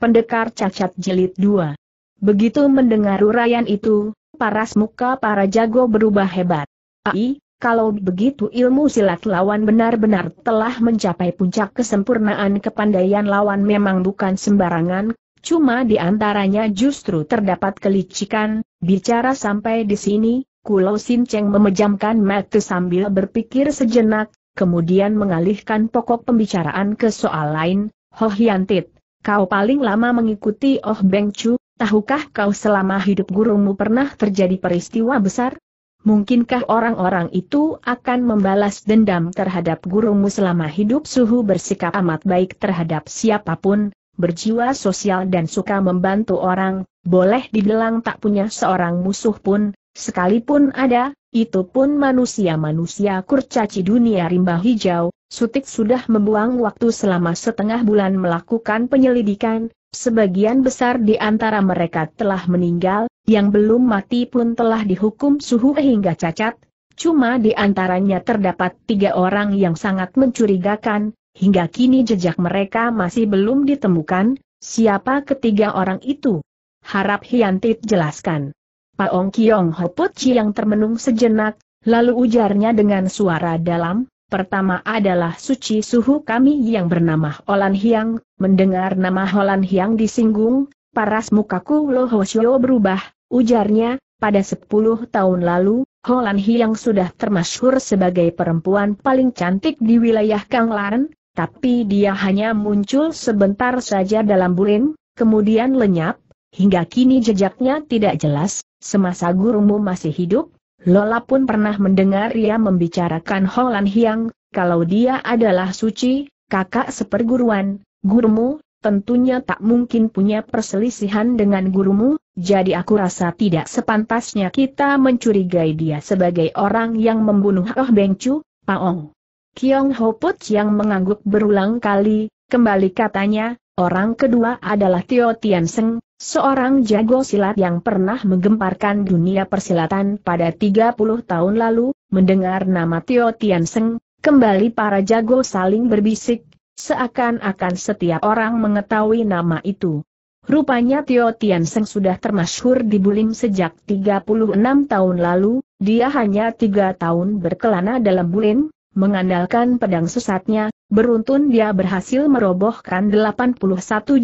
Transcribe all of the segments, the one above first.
Pendekar Cacat Jilid 2. Begitu mendengar uraian itu, paras muka para jago berubah hebat. Ai, kalau begitu ilmu silat lawan benar-benar telah mencapai puncak kesempurnaan kepandaian lawan memang bukan sembarangan, cuma di antaranya justru terdapat kelicikan, bicara sampai di sini, Kulo Sinceng memejamkan mata sambil berpikir sejenak, kemudian mengalihkan pokok pembicaraan ke soal lain, Hoh Yantit, Kau paling lama mengikuti Oh Beng Chu, tahukah kau selama hidup gurumu pernah terjadi peristiwa besar? Mungkinkah orang-orang itu akan membalas dendam terhadap gurumu selama hidup suhu bersikap amat baik terhadap siapapun, berjiwa sosial dan suka membantu orang, boleh dibilang tak punya seorang musuh pun, sekalipun ada, itu pun manusia-manusia kurcaci dunia rimba hijau, Sutik sudah membuang waktu selama setengah bulan melakukan penyelidikan, sebagian besar di antara mereka telah meninggal, yang belum mati pun telah dihukum suhu hingga cacat, cuma di antaranya terdapat tiga orang yang sangat mencurigakan, hingga kini jejak mereka masih belum ditemukan, siapa ketiga orang itu? Harap Hiantit jelaskan. Paong Kiong Hoput yang termenung sejenak, lalu ujarnya dengan suara dalam, Pertama adalah suci suhu kami yang bernama Holan Hiang, mendengar nama Holan Hiang disinggung, paras mukaku Lohoshio berubah, ujarnya, pada 10 tahun lalu, Holan Hiang sudah termasyhur sebagai perempuan paling cantik di wilayah Kanglaren, tapi dia hanya muncul sebentar saja dalam bulan, kemudian lenyap, hingga kini jejaknya tidak jelas, semasa gurumu masih hidup, Lola pun pernah mendengar ia membicarakan Holan Hiang, kalau dia adalah suci, kakak seperguruan, gurumu, tentunya tak mungkin punya perselisihan dengan gurumu, jadi aku rasa tidak sepantasnya kita mencurigai dia sebagai orang yang membunuh Oh Beng Chu, Paong. Kiong Ho Put yang mengangguk berulang kali, kembali katanya, orang kedua adalah Tio Tian Seng, Seorang jago silat yang pernah menggemparkan dunia persilatan pada 30 tahun lalu, mendengar nama Tio Tian Seng, kembali para jago saling berbisik, seakan-akan setiap orang mengetahui nama itu. Rupanya Tio Tian Seng sudah termasyhur di Bulim sejak 36 tahun lalu, dia hanya tiga tahun berkelana dalam Bulim, mengandalkan pedang sesatnya, Beruntun dia berhasil merobohkan 81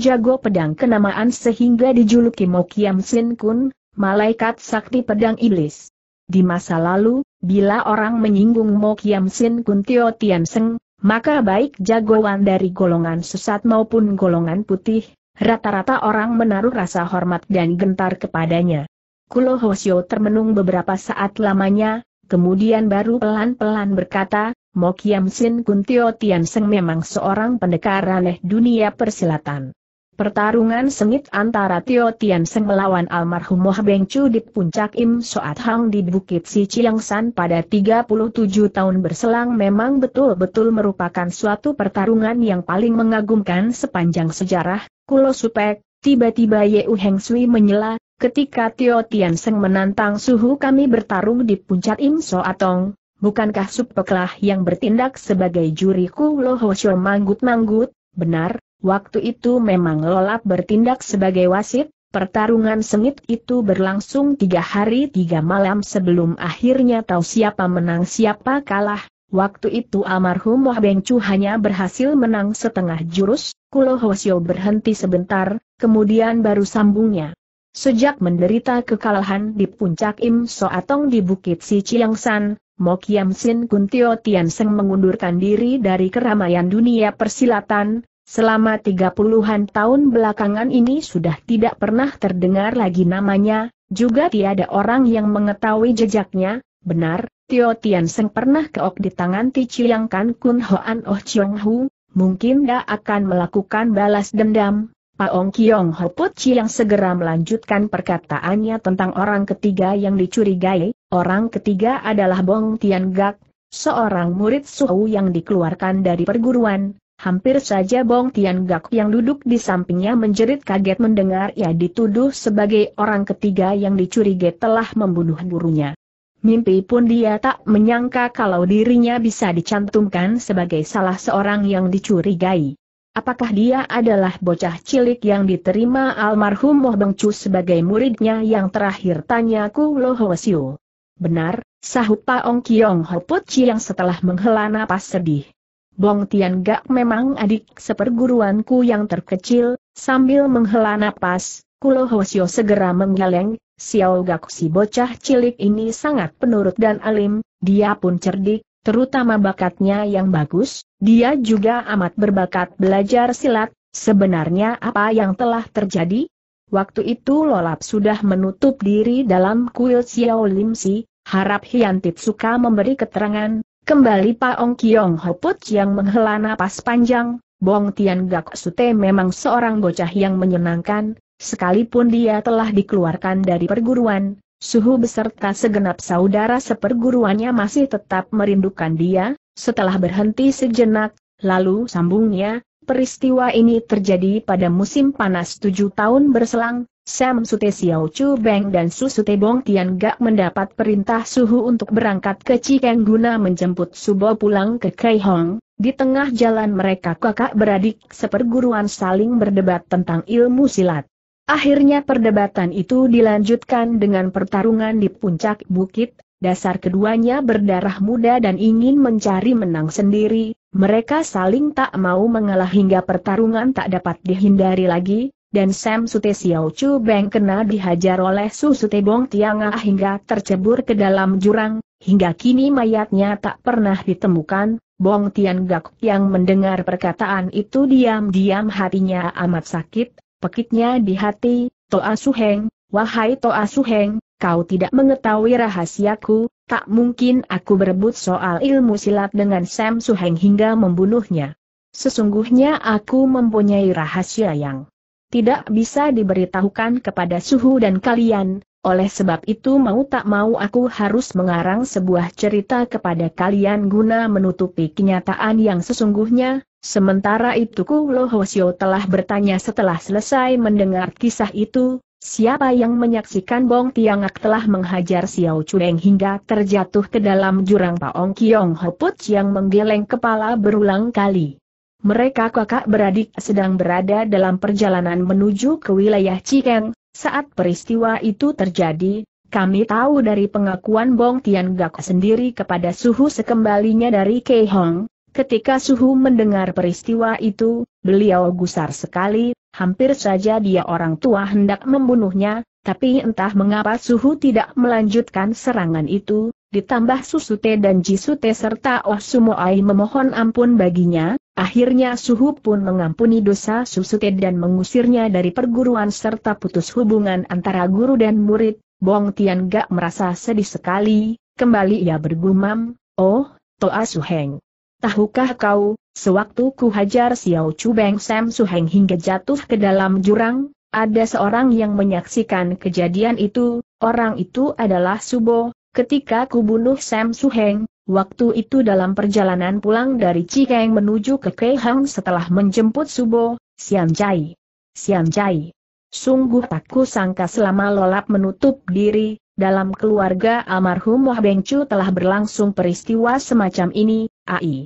jago pedang kenamaan sehingga dijuluki Mokiam Sin Kun, malaikat sakti pedang iblis. Di masa lalu, bila orang menyinggung Mokiam Sin Kun Tio Tian Seng, maka baik jagoan dari golongan sesat maupun golongan putih, rata-rata orang menaruh rasa hormat dan gentar kepadanya. Kulo Hosyo termenung beberapa saat lamanya, Kemudian baru pelan-pelan berkata, Mo Kiam Sin Kun Tio Tian Seng memang seorang pendekar aneh dunia persilatan. Pertarungan sengit antara Tio Tian Seng melawan almarhum Moh Beng Chu di puncak Im Soat Hang di Bukit Si Chiang San pada 37 tahun berselang memang betul-betul merupakan suatu pertarungan yang paling mengagumkan sepanjang sejarah, Kulo Supek, tiba-tiba Yeu Heng Sui menyela, Ketika Tio seng menantang suhu kami bertarung di puncak Im Atong, bukankah Supeklah yang bertindak sebagai juri Ku Lohosyo manggut-manggut? Benar, waktu itu memang Lolap bertindak sebagai wasit, pertarungan sengit itu berlangsung tiga hari tiga malam sebelum akhirnya tahu siapa menang siapa kalah. Waktu itu almarhum Wah Beng Chu hanya berhasil menang setengah jurus, Kulo Hosyo berhenti sebentar, kemudian baru sambungnya. Sejak menderita kekalahan di puncak Im Soatong di Bukit Si Chiang San, Mo Kiam Sin Kun Tio Seng mengundurkan diri dari keramaian dunia persilatan, selama tiga puluhan tahun belakangan ini sudah tidak pernah terdengar lagi namanya, juga tiada orang yang mengetahui jejaknya, benar, Tio Tian Seng pernah keok di tangan Ti Chiang Kan Kun Hoan Oh Chiong Hu, mungkin dia akan melakukan balas dendam, Paong Kiong Hopotchi yang segera melanjutkan perkataannya tentang orang ketiga yang dicurigai, orang ketiga adalah Bong Tian Gak, seorang murid Suhu yang dikeluarkan dari perguruan, hampir saja Bong Tian Gak yang duduk di sampingnya menjerit kaget mendengar ia dituduh sebagai orang ketiga yang dicurigai telah membunuh gurunya. Mimpi pun dia tak menyangka kalau dirinya bisa dicantumkan sebagai salah seorang yang dicurigai. Apakah dia adalah bocah cilik yang diterima almarhum Moh Beng sebagai muridnya yang terakhir tanyaku Lo Ho Benar, sahut Ong Kiong Ho Put yang setelah menghela napas sedih. Bong Tian Gak memang adik seperguruanku yang terkecil, sambil menghela napas, Kulo Ho segera menggeleng, Xiao Gak si bocah cilik ini sangat penurut dan alim, dia pun cerdik, terutama bakatnya yang bagus, dia juga amat berbakat belajar silat, sebenarnya apa yang telah terjadi? Waktu itu Lolap sudah menutup diri dalam kuil Xiao Lim Si, harap Hian suka memberi keterangan, kembali Ong Kiong Hoput yang menghela napas panjang, Bong Tian Gak Sute memang seorang bocah yang menyenangkan, sekalipun dia telah dikeluarkan dari perguruan, Suhu beserta segenap saudara seperguruannya masih tetap merindukan dia, setelah berhenti sejenak, lalu sambungnya, peristiwa ini terjadi pada musim panas tujuh tahun berselang, Sam Sute Siau Chu Beng dan Su Sute Bong Tian Gak mendapat perintah Suhu untuk berangkat ke Cikeng guna menjemput Subo pulang ke Hong. Di tengah jalan mereka kakak beradik seperguruan saling berdebat tentang ilmu silat. Akhirnya perdebatan itu dilanjutkan dengan pertarungan di puncak bukit, dasar keduanya berdarah muda dan ingin mencari menang sendiri, mereka saling tak mau mengalah hingga pertarungan tak dapat dihindari lagi, dan Sam Sute Xiao Chu Beng kena dihajar oleh Su Sute Bong Tianga ah hingga tercebur ke dalam jurang, hingga kini mayatnya tak pernah ditemukan, Bong Tian Gak yang mendengar perkataan itu diam-diam hatinya amat sakit, Pekitnya di hati, Toa Suheng, wahai Toa Suheng, kau tidak mengetahui rahasiaku, tak mungkin aku berebut soal ilmu silat dengan Sam Suheng hingga membunuhnya. Sesungguhnya aku mempunyai rahasia yang tidak bisa diberitahukan kepada suhu dan kalian, oleh sebab itu mau tak mau aku harus mengarang sebuah cerita kepada kalian guna menutupi kenyataan yang sesungguhnya, sementara itu Ku Lo Hosio telah bertanya setelah selesai mendengar kisah itu, Siapa yang menyaksikan Bong Tiangak telah menghajar Xiao Chueng hingga terjatuh ke dalam jurang Paong Kiong Hoput yang menggeleng kepala berulang kali. Mereka kakak beradik sedang berada dalam perjalanan menuju ke wilayah Cikeng, saat peristiwa itu terjadi, kami tahu dari pengakuan Bong Tian Gak sendiri kepada suhu sekembalinya dari Hong. ketika suhu mendengar peristiwa itu, beliau gusar sekali, Hampir saja dia orang tua hendak membunuhnya, tapi entah mengapa Suhu tidak melanjutkan serangan itu, ditambah Susute dan Jisute serta oh Sumoai memohon ampun baginya, akhirnya Suhu pun mengampuni dosa Susute dan mengusirnya dari perguruan serta putus hubungan antara guru dan murid, Bong Tian gak merasa sedih sekali, kembali ia bergumam, oh, Toa Suheng. Tahukah kau, sewaktu ku hajar Xiao Chu Beng Sam Su Heng hingga jatuh ke dalam jurang, ada seorang yang menyaksikan kejadian itu, orang itu adalah Subo, ketika ku bunuh Sam Su Heng, waktu itu dalam perjalanan pulang dari Cikeng menuju ke Keihang setelah menjemput Subo, Siam Jai. Siam Jai. Sungguh tak ku sangka selama lolap menutup diri, dalam keluarga almarhum Wah Beng Chu telah berlangsung peristiwa semacam ini, AI.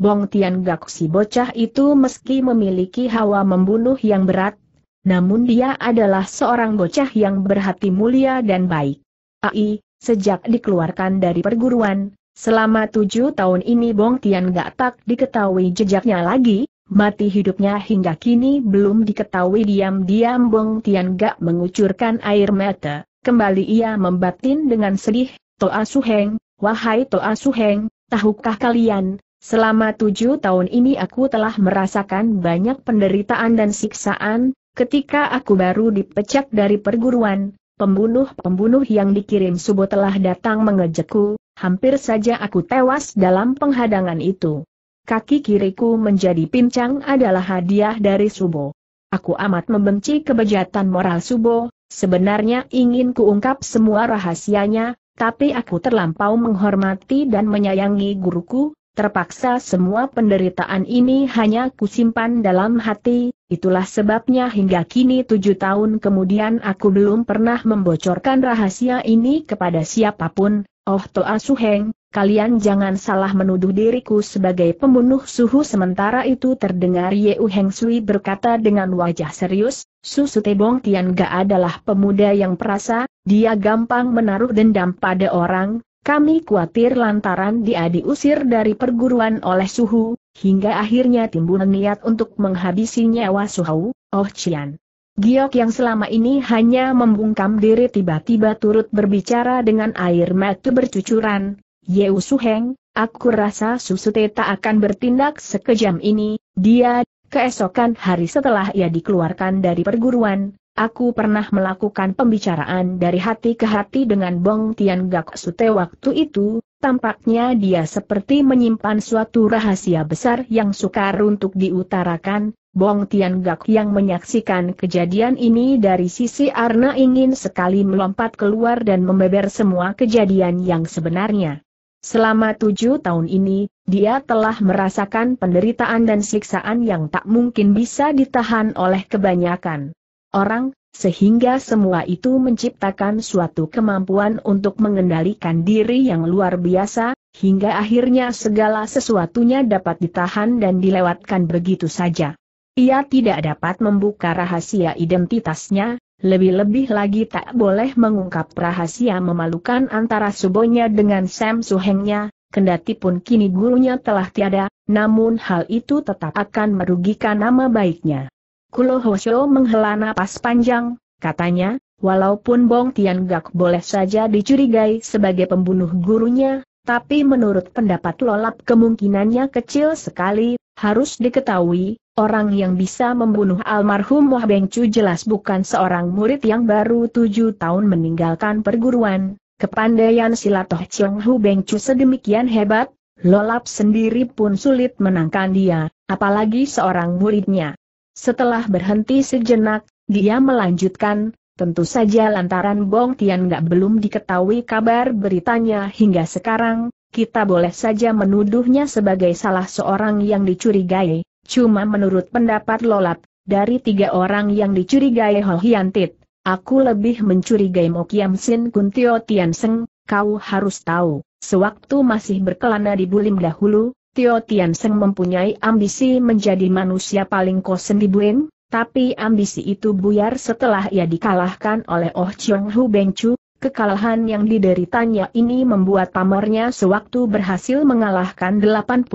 Bong Tian Gak si bocah itu meski memiliki hawa membunuh yang berat, namun dia adalah seorang bocah yang berhati mulia dan baik. AI, sejak dikeluarkan dari perguruan, selama tujuh tahun ini Bong Tian Gak tak diketahui jejaknya lagi, mati hidupnya hingga kini belum diketahui diam-diam Bong Tian Gak mengucurkan air mata, kembali ia membatin dengan sedih, Toa Suheng, wahai Toa Suheng, tahukah kalian, Selama tujuh tahun ini aku telah merasakan banyak penderitaan dan siksaan, ketika aku baru dipecat dari perguruan, pembunuh-pembunuh yang dikirim subuh telah datang mengejekku, hampir saja aku tewas dalam penghadangan itu. Kaki kiriku menjadi pincang adalah hadiah dari Subo. Aku amat membenci kebejatan moral Subo, sebenarnya ingin kuungkap semua rahasianya, tapi aku terlampau menghormati dan menyayangi guruku, Terpaksa semua penderitaan ini hanya kusimpan dalam hati, itulah sebabnya hingga kini tujuh tahun kemudian aku belum pernah membocorkan rahasia ini kepada siapapun, oh Toa Suheng, kalian jangan salah menuduh diriku sebagai pembunuh suhu sementara itu terdengar U Heng Sui berkata dengan wajah serius, Susu Tebong Tian Tianga adalah pemuda yang perasa, dia gampang menaruh dendam pada orang, kami khawatir lantaran dia diusir dari perguruan oleh suhu, hingga akhirnya timbul niat untuk menghabisi nyawa suhu, Oh Cian. Giok yang selama ini hanya membungkam diri tiba-tiba turut berbicara dengan air mata bercucuran, Yeu Suheng, aku rasa Susu teta akan bertindak sekejam ini, dia, keesokan hari setelah ia dikeluarkan dari perguruan, Aku pernah melakukan pembicaraan dari hati ke hati dengan Bong Tian Gak Sute waktu itu, tampaknya dia seperti menyimpan suatu rahasia besar yang sukar untuk diutarakan, Bong Tian Gak yang menyaksikan kejadian ini dari sisi Arna ingin sekali melompat keluar dan membeber semua kejadian yang sebenarnya. Selama tujuh tahun ini, dia telah merasakan penderitaan dan siksaan yang tak mungkin bisa ditahan oleh kebanyakan orang, sehingga semua itu menciptakan suatu kemampuan untuk mengendalikan diri yang luar biasa, hingga akhirnya segala sesuatunya dapat ditahan dan dilewatkan begitu saja. Ia tidak dapat membuka rahasia identitasnya, lebih-lebih lagi tak boleh mengungkap rahasia memalukan antara subonya dengan Sam Suhengnya, kendati pun kini gurunya telah tiada, namun hal itu tetap akan merugikan nama baiknya. Kulo Hoshio menghela napas panjang, katanya, walaupun Bong Tian Gak boleh saja dicurigai sebagai pembunuh gurunya, tapi menurut pendapat Lolap kemungkinannya kecil sekali, harus diketahui, orang yang bisa membunuh almarhum Wah Beng Chu jelas bukan seorang murid yang baru tujuh tahun meninggalkan perguruan, kepandaian Silatoh Chiong Hu Beng Chu sedemikian hebat, Lolap sendiri pun sulit menangkan dia, apalagi seorang muridnya. Setelah berhenti sejenak, dia melanjutkan, tentu saja lantaran Bong Tian gak belum diketahui kabar beritanya hingga sekarang, kita boleh saja menuduhnya sebagai salah seorang yang dicurigai, cuma menurut pendapat Lolat, dari tiga orang yang dicurigai Ho Hian Tit, aku lebih mencurigai Mo Kiam Sin Kun Tio Tian Seng, kau harus tahu, sewaktu masih berkelana di Bulim dahulu, Tio Seng mempunyai ambisi menjadi manusia paling kosen di Buen, tapi ambisi itu buyar setelah ia dikalahkan oleh Oh Chong Hu Beng Chu, kekalahan yang dideritanya ini membuat pamernya sewaktu berhasil mengalahkan 81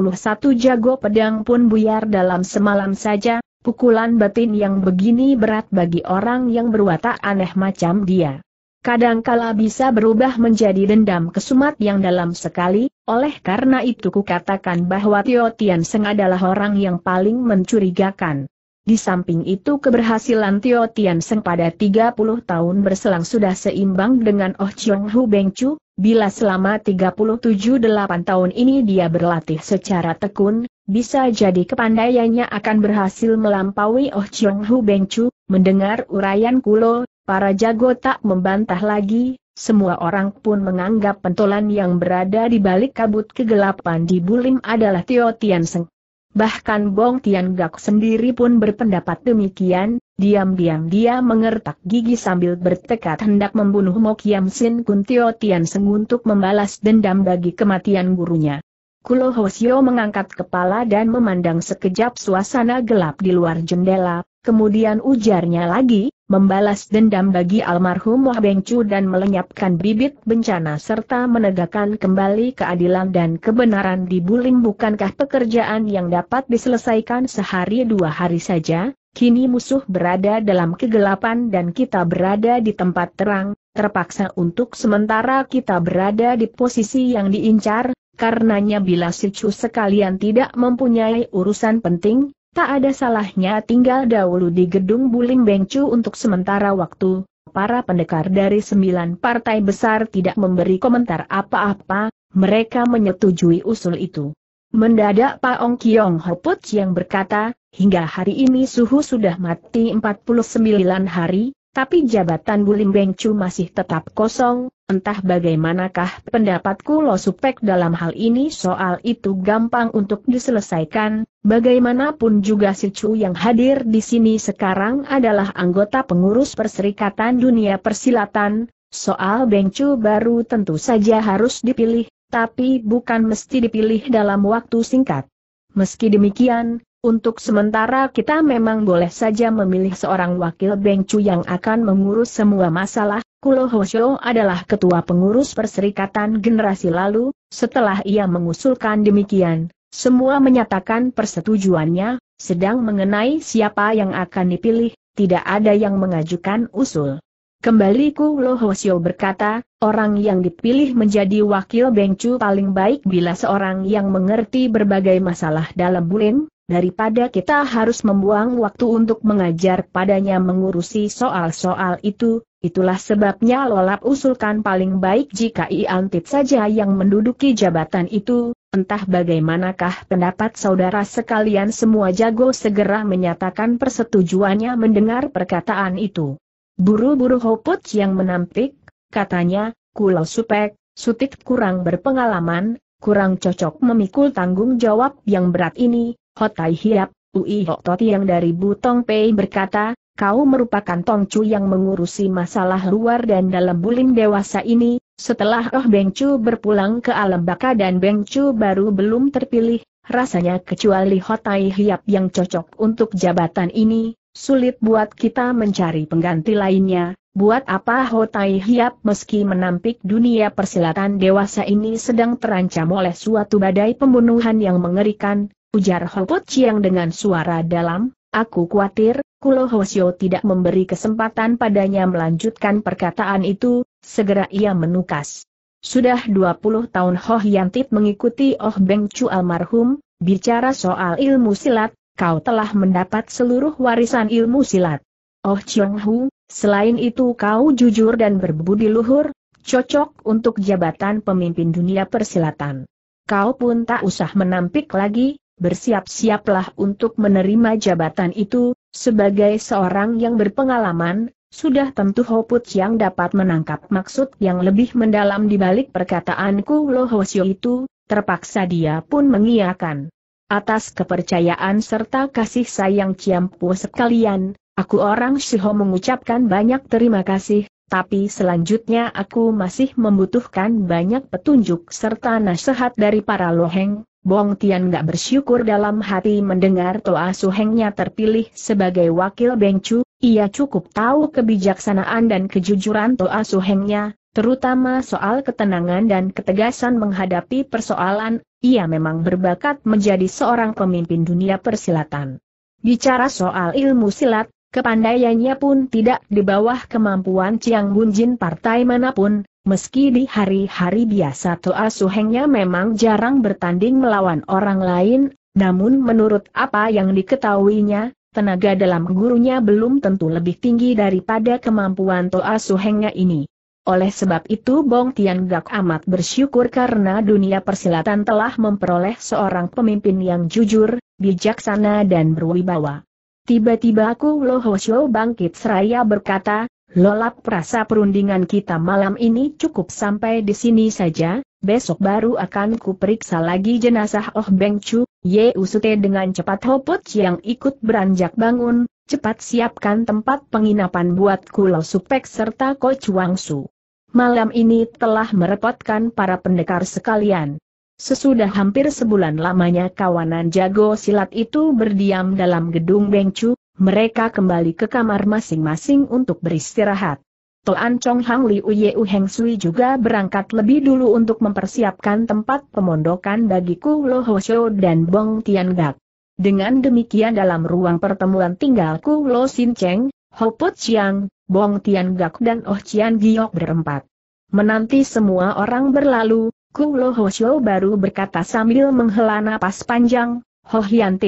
jago pedang pun buyar dalam semalam saja, pukulan batin yang begini berat bagi orang yang berwatak aneh macam dia. Kadangkala bisa berubah menjadi dendam kesumat yang dalam sekali, oleh karena itu kukatakan bahwa Tio Tian Seng adalah orang yang paling mencurigakan. Di samping itu keberhasilan Tio Tian Seng pada 30 tahun berselang sudah seimbang dengan Oh Chiong Hu Beng Chu, bila selama 37-8 tahun ini dia berlatih secara tekun, bisa jadi kepandaiannya akan berhasil melampaui Oh Chiong Hu Beng Chu, mendengar uraian Kulo, Para jago tak membantah lagi, semua orang pun menganggap pentolan yang berada di balik kabut kegelapan di Bulim adalah Tio Tian Seng. Bahkan Bong Tian Gak sendiri pun berpendapat demikian, diam-diam dia mengertak gigi sambil bertekad hendak membunuh Mo Yam Sin Kun Tio Tian Seng untuk membalas dendam bagi kematian gurunya. Kulo Hosio mengangkat kepala dan memandang sekejap suasana gelap di luar jendela, kemudian ujarnya lagi, membalas dendam bagi almarhum Wah Beng dan melenyapkan bibit bencana serta menegakkan kembali keadilan dan kebenaran di Bulim bukankah pekerjaan yang dapat diselesaikan sehari dua hari saja, kini musuh berada dalam kegelapan dan kita berada di tempat terang, terpaksa untuk sementara kita berada di posisi yang diincar, karenanya bila si Chu sekalian tidak mempunyai urusan penting, Tak ada salahnya tinggal dahulu di gedung Buling Bengcu untuk sementara waktu, para pendekar dari sembilan partai besar tidak memberi komentar apa-apa, mereka menyetujui usul itu. Mendadak Pak Ong Kiong Hoput yang berkata, hingga hari ini suhu sudah mati 49 hari, tapi jabatan Bulim Chu masih tetap kosong, entah bagaimanakah pendapatku Lo Supek dalam hal ini soal itu gampang untuk diselesaikan, bagaimanapun juga si Chu yang hadir di sini sekarang adalah anggota pengurus Perserikatan Dunia Persilatan, soal Beng baru tentu saja harus dipilih, tapi bukan mesti dipilih dalam waktu singkat. Meski demikian, untuk sementara kita memang boleh saja memilih seorang wakil Beng Cu yang akan mengurus semua masalah, Kulo Hoshio adalah ketua pengurus perserikatan generasi lalu, setelah ia mengusulkan demikian, semua menyatakan persetujuannya, sedang mengenai siapa yang akan dipilih, tidak ada yang mengajukan usul. Kembali Kulo Hoshio berkata, orang yang dipilih menjadi wakil Cu paling baik bila seorang yang mengerti berbagai masalah dalam bulim, daripada kita harus membuang waktu untuk mengajar padanya mengurusi soal-soal itu, itulah sebabnya Lolap usulkan paling baik jika Iantit saja yang menduduki jabatan itu, Entah bagaimanakah pendapat saudara sekalian semua jago segera menyatakan persetujuannya mendengar perkataan itu. Buru-buru Hoput yang menampik, katanya, kulau supek, sutik kurang berpengalaman, kurang cocok memikul tanggung jawab yang berat ini, Hotai Hiap, Ui Hoktoti yang dari Butong Pei berkata, kau merupakan Tongcu yang mengurusi masalah luar dan dalam bulim dewasa ini, setelah Oh Bengcu berpulang ke alam baka dan Bengcu baru belum terpilih, rasanya kecuali Hotai Hiap yang cocok untuk jabatan ini, sulit buat kita mencari pengganti lainnya, Buat apa Hotai Hiap meski menampik dunia persilatan dewasa ini sedang terancam oleh suatu badai pembunuhan yang mengerikan, Ujar Hongkot Chiang dengan suara dalam, aku khawatir, Kulo Hosio tidak memberi kesempatan padanya melanjutkan perkataan itu, segera ia menukas. Sudah 20 tahun Ho Yantit mengikuti Oh Beng Chu almarhum, bicara soal ilmu silat, kau telah mendapat seluruh warisan ilmu silat. Oh Chiang Hu, selain itu kau jujur dan berbudi luhur, cocok untuk jabatan pemimpin dunia persilatan. Kau pun tak usah menampik lagi, bersiap-siaplah untuk menerima jabatan itu, sebagai seorang yang berpengalaman, sudah tentu Hoput yang dapat menangkap maksud yang lebih mendalam di balik perkataanku Lohosio itu, terpaksa dia pun mengiyakan. Atas kepercayaan serta kasih sayang Ciampu sekalian, aku orang Siho mengucapkan banyak terima kasih, tapi selanjutnya aku masih membutuhkan banyak petunjuk serta nasihat dari para loheng. Bong Tian gak bersyukur dalam hati mendengar Toa Suhengnya terpilih sebagai wakil Bengcu, ia cukup tahu kebijaksanaan dan kejujuran Toa Suhengnya, terutama soal ketenangan dan ketegasan menghadapi persoalan, ia memang berbakat menjadi seorang pemimpin dunia persilatan. Bicara soal ilmu silat, Kepandaiannya pun tidak di bawah kemampuan Chiang Bunjin partai manapun, meski di hari-hari biasa Toa Suhengnya memang jarang bertanding melawan orang lain, namun menurut apa yang diketahuinya, tenaga dalam gurunya belum tentu lebih tinggi daripada kemampuan Toa Suhengnya ini. Oleh sebab itu Bong Tian Gak amat bersyukur karena dunia persilatan telah memperoleh seorang pemimpin yang jujur, bijaksana dan berwibawa. Tiba-tiba aku Lohosyo bangkit seraya berkata, Lolap perasa perundingan kita malam ini cukup sampai di sini saja, besok baru akan kuperiksa lagi jenazah Oh Beng Chu, Ye Usute dengan cepat Hopot yang ikut beranjak bangun, cepat siapkan tempat penginapan buat Kulau Supek serta Chuang Su. Malam ini telah merepotkan para pendekar sekalian. Sesudah hampir sebulan lamanya kawanan jago silat itu berdiam dalam gedung Bengcu, mereka kembali ke kamar masing-masing untuk beristirahat. Toan Chong Hang Li U Heng Sui juga berangkat lebih dulu untuk mempersiapkan tempat pemondokan bagi Ku Lo Ho Shou dan Bong Tian Gak. Dengan demikian dalam ruang pertemuan tinggal Ku Lo Sin Cheng, Ho Put Chiang, Bong Tian Gak dan Oh Chian Giok berempat. Menanti semua orang berlalu, Ku Lo Ho baru berkata sambil menghela napas panjang, Ho Hian